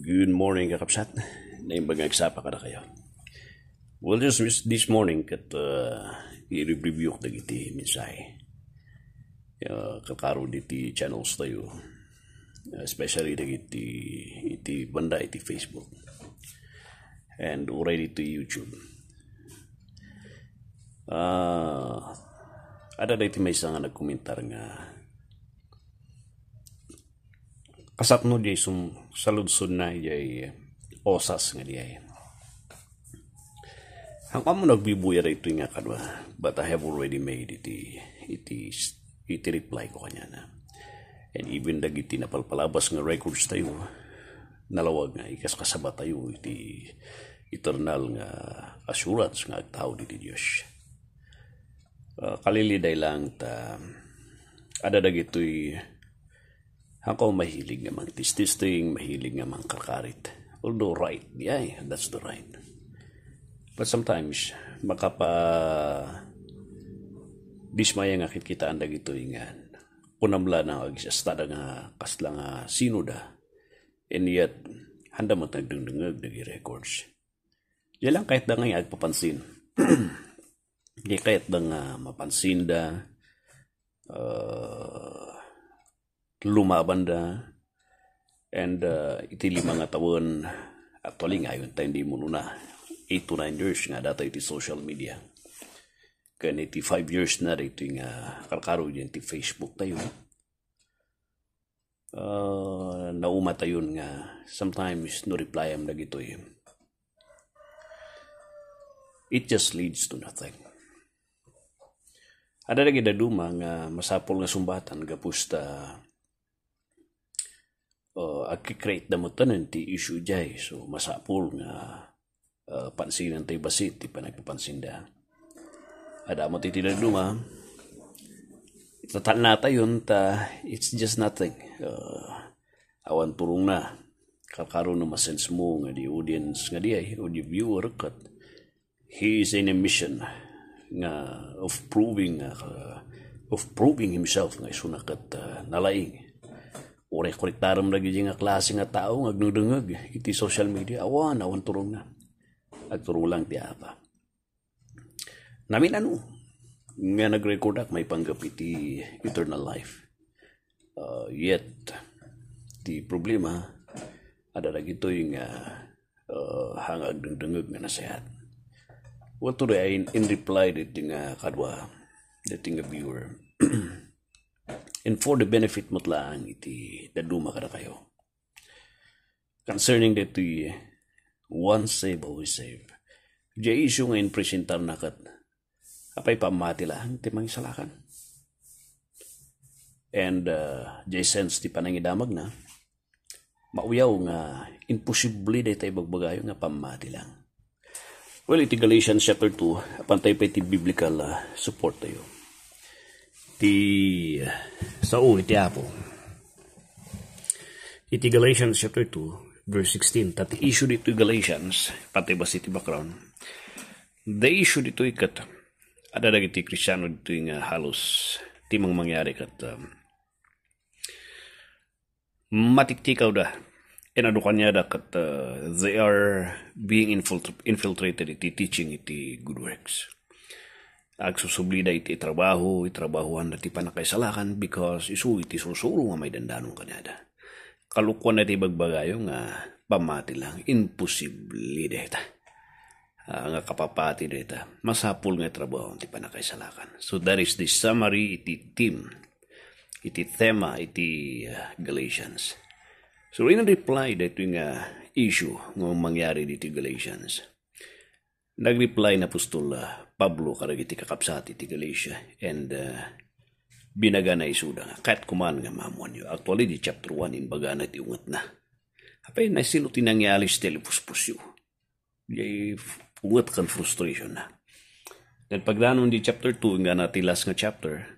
Good morning, kakapsat. Naimbag nagsapa ka na kayo. Well, just this morning, kat uh, i-review ko dagiti mensahe. Uh, kakaro diti channels tayo. Uh, especially dagiti iti banda iti Facebook. And already to YouTube. Uh, ada dagiti may isang nagkomentar nga kasapno di sum sa lungsod na iyay eh, osas nga iyay. Eh. Ang kamo nagbibuya rito nga kadwa, but I have already made it, eh. it is, it reply ko kanya na. And even dagiti na palpalabas nga records tayo, nalawag nga ikas kasaba tayo iti eternal nga assurance nga agtaw di Dios. Uh, ah, kaliliday lang ta ada dagitoy ako mahilig nga magtististing, mahilig nga mangkakarit. Although right, yeah, that's the right. But sometimes, makapa bismaya nga kitkitaan dagito ingan. Eh, Unamla na agsastada nga kasla nga sino da. And yet, handa mo nagdungdungag dagi records. Yan lang kahit da nga agpapansin. Di kahit da nga mapansin da. Uh, lumaban na and uh, iti lima nga taon actually nga yun time di mo na 8 to 9 years nga data iti social media kan iti 5 years na rito nga karkaro yun iti Facebook tayo uh, nauma tayo nga sometimes no reply am dagito eh. it just leads to nothing ada lagi da daduma nga masapol nga sumbatan gapusta uh, eh, aki create damo mutan nanti isu jai so masapul nga uh, eh, pansin nanti basit di panagpapansin da ada mo titi da duma tatal nata yun ta it's just nothing uh, awan purong na kakaroon na masense mo nga di audience nga di ay o di viewer kat he is in a mission nah, nga of proving uh, of proving himself nga isunakat uh, nalaing Uri konektaram lagi nga klase nga tao nga agnudungag iti social media awan awan turong na. lang ti apa. Namin ano nga nag-record ak may panggap iti eternal life. Uh, yet ti problema ah, ada lagi to yung uh, uh, eh, hangag dungdungag nga nasayat. What to in, in reply dating nga kadwa dating nga viewer and for the benefit mo tlaang iti daduma kada kayo. Concerning that the once save, always save. Diya issue ngayon presentar na kat apay pamati lang ti mangisalakan. And uh, diya sense ti panangidamag na mauyaw nga imposible na tayo bagbagayo nga pamati lang. Well, iti Galatians chapter 2, apantay pa iti biblical uh, support tayo. di Saul, apa Itu Galatians chapter 2, verse 16, that issued it to Galatians, pati basi di background, they issued it ikat, ada Kristen itu dito halus halos timang mangyari kat um, matiktikaw da inadukan niya da kat uh, they are being infiltrated iti teaching iti good works agsusubli da iti trabaho, itrabahuan na ti panakaisalakan because isu iti susuro nga may dandanon kanada. Kalukwan na ti bagbagayo nga pamati lang, imposible deta. Uh, ah, nga kapapati deta, masapul nga trabaho ti panakaisalakan. So that is the summary iti team, iti tema, iti uh, Galatians. So in reply dito nga issue ng mangyari dito Galatians. Nagreply na pustol uh, Pablo karagiti kakapsati ti Galatia and uh, binaga na isuda nga kahit kuman nga mamuan yu Actually di chapter 1 in baga na ti na. Apay na sino tinangyalis telepuspus yo. Di ungat kan frustration na. Then pagdanon di chapter 2 nga nati last nga chapter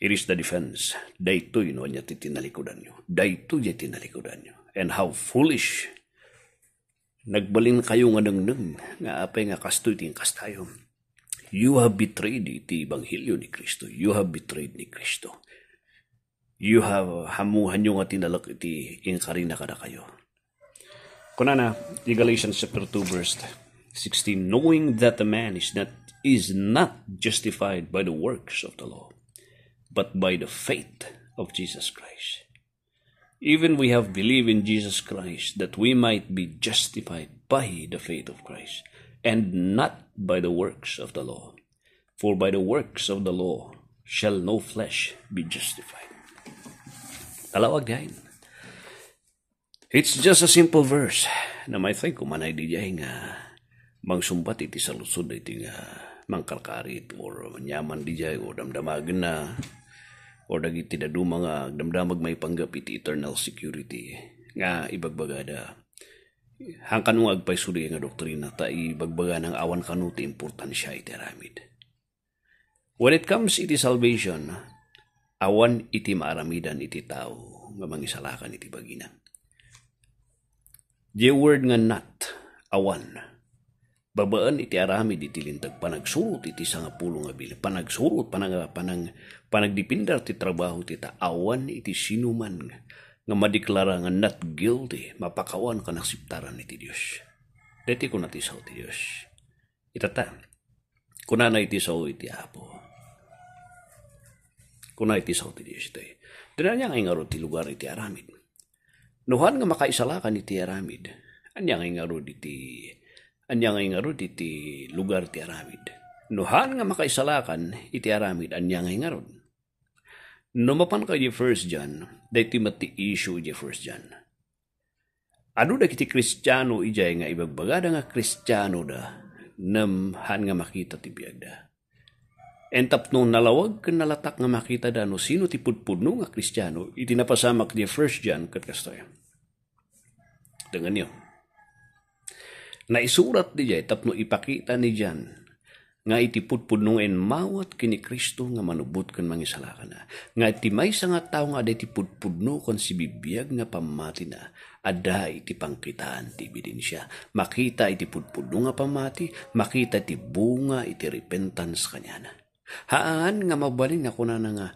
It is the defense. Daytoy no niya titinalikodan nyo. Daytoy niya tinalikodan nyo. And how foolish Nagbalin kayo nga nangnang nga apay nga kastoy ting kastayo. You have betrayed iti Ebanghelyo ni Kristo. You have betrayed ni Kristo. You have hamuhan nyo nga tinalak iti inkarina kada kayo. Kunana, di Galatians chapter 2 verse 16, Knowing that the man is not, is not justified by the works of the law, but by the faith of Jesus Christ. Even we have believed in Jesus Christ that we might be justified by the faith of Christ and not by the works of the law. For by the works of the law shall no flesh be justified. Alaw again. It's just a simple verse na may think ko manay di jay nga mangsumbat iti salusod iti nga mangkalkarit or nyaman di jay o damdamagan na o dagiti daduma mga agdamdamag ah, may panggap iti eternal security nga ibagbagada hangkan kanung agpaysuri nga doktrina ta ibagbaga ng awan kanu ti importansya iti aramid when it comes iti salvation awan iti maaramidan iti tao nga mangisalakan iti bagina the word nga not awan babaan iti arami iti lintag panagsurut iti sanga pulong nga panagsurut panag panang panagdipindar ti trabaho ti awan iti sinuman nga nga madeklara nga not guilty mapakawan ka naksiptaran iti Dios deti ko nati sao ti Dios itata na iti sao iti apo kuna iti sao ti Dios iti dinanya nga ingaro ti lugar iti aramid nuhan nga makaisalakan iti aramid anya nga ingaro iti Anyang ngarod iti lugar ti aramid. Nuhan nga makaisalakan iti aramid anyang ngarod. Numapan ka di first John, dahi mati issue di first John. Ano da kiti kristyano ijay nga ibagbagada nga kristyano da nam han nga makita ti biyag da. Entap no nalawag ken nalatak nga makita da no sino ti pudpudno nga kristyano iti napasamak di first John ket kastoy. Dengan niyo. Naisurat niya tapno ipakita ni Jan nga iti pudpudnoen mawat kini Kristo nga manubot kan mangisalakan na. Nga iti may nga tao nga iti pudpudno kon si bibiyag nga pamati na. Ada iti pangkitaan ti bidin siya. Makita iti pudpudno nga pamati, makita iti bunga iti repentance kanya na. Haan nga mabalin ako na nga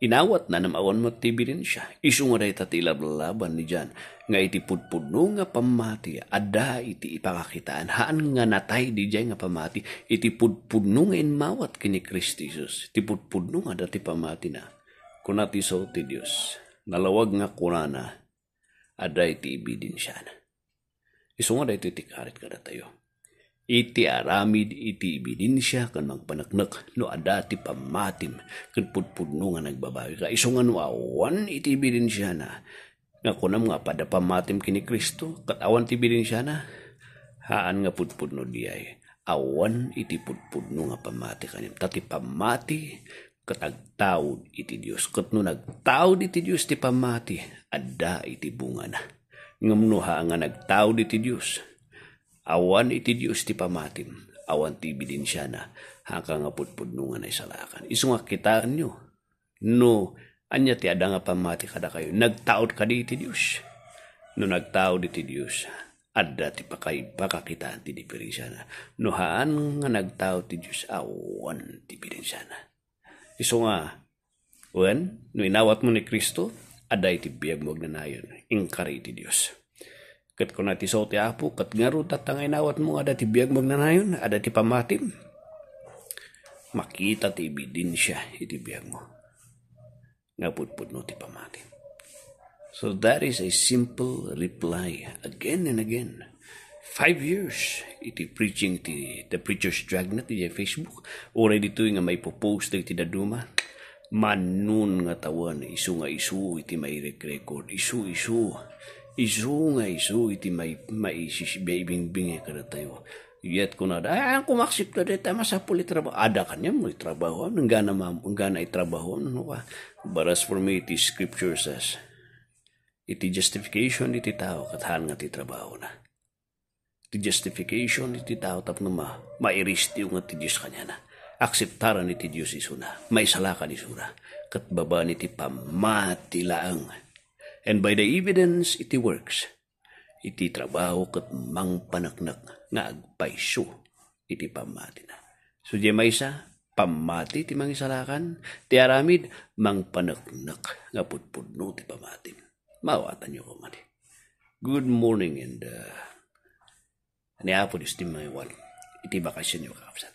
Inawat na namawan mo tibirin siya. Isungaray tatilab laban ni Jan. Nga iti pudpudno nga pamati. Ada iti ipakakitaan. Haan nga natay di Jan nga pamati. Iti pudpudno nga inmawat kini Jesus. Iti pudpudno nga dati pamati na. Kunati so ti Diyos. Nalawag nga kunana. Ada iti ibidin siya na. Isungaray iti tikarit ka tayo. Iti aramid iti ebidensya kan magpanaknak no adati pamatim kan pudpudno nga nagbabawi ka. Iso nga no awan iti ebidensya na. Nga kunam nga pada pamatim kini Kristo katawan ti ebidensya na. Haan nga pudpudno diay. Awan iti pudpudno nga pamati kanim. Tati pamati katagtawd iti Dios. Kat no nagtawd iti Dios ti pamati adda iti bunga na. ngamno ha nga nagtawd iti Dios awan iti Dios ti pamatim awan ti ebidensya na haka nga pudpudnungan ay salakan isu nga nyo no anya ti ada pamati kada kayo nagtaod kadi iti Dios no nagtaod iti Dios adda ti pakay pakakita ti diferensya na no haan nga nagtaod ti Dios awan ti ebidensya na isu nga wen no inawat mo ni Kristo aday ti biyag mo agnanayon inkari ti Dios ket kona ti sauti apu ket ngaru tatang nawat mo ada ti biag magnanayon ada ti pamatim makita ti bidin siya iti biag mo ngaputput no ti pamatim so that is a simple reply again and again five years iti preaching ti the preacher's dragnet iti Facebook already to nga may popost iti daduma manun nga tawan isu nga isu iti may record isu isu isu ay isu iti may maisis bibingbing kada tayo yet ko na ah ang kumaksip na dito eh, masa puli trabaho ada kanya mo trabaho ang gana mam ang gana itrabaho no ka but as for me iti scripture says iti justification iti tao katahan nga ti trabaho na iti justification iti tao tapno ma mairisti nga ti Dios kanya na akseptaran iti Dios isuna may salakan isuna kat baba ni ti pamatila ang and by the evidence iti works, iti trabaho kat mang panaknak nga agpaiso iti pamati na. So, di may isa, pamati ti mang isalakan, ti aramid, mang panaknak nga putpudno ti pamati. Mawatan niyo ko mali. Good morning and uh, ni Apolis ti mga iwan. Iti bakasyon niyo kapsat.